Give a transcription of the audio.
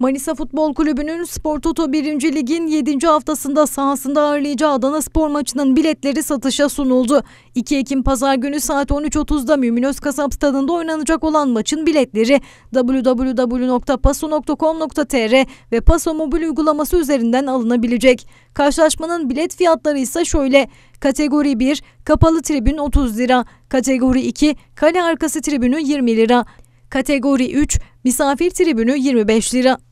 Manisa Futbol Kulübü'nün Spor Toto 1. Lig'in 7. haftasında sahasında ağırlayacağı Adana Spor maçının biletleri satışa sunuldu. 2 Ekim Pazar günü saat 13.30'da Mümin kasap Stadı'nda oynanacak olan maçın biletleri www.paso.com.tr ve Paso mobil uygulaması üzerinden alınabilecek. Karşılaşmanın bilet fiyatları ise şöyle. Kategori 1 kapalı tribün 30 lira, kategori 2 kale arkası tribünü 20 lira, kategori 3 misafir tribünü 25 lira.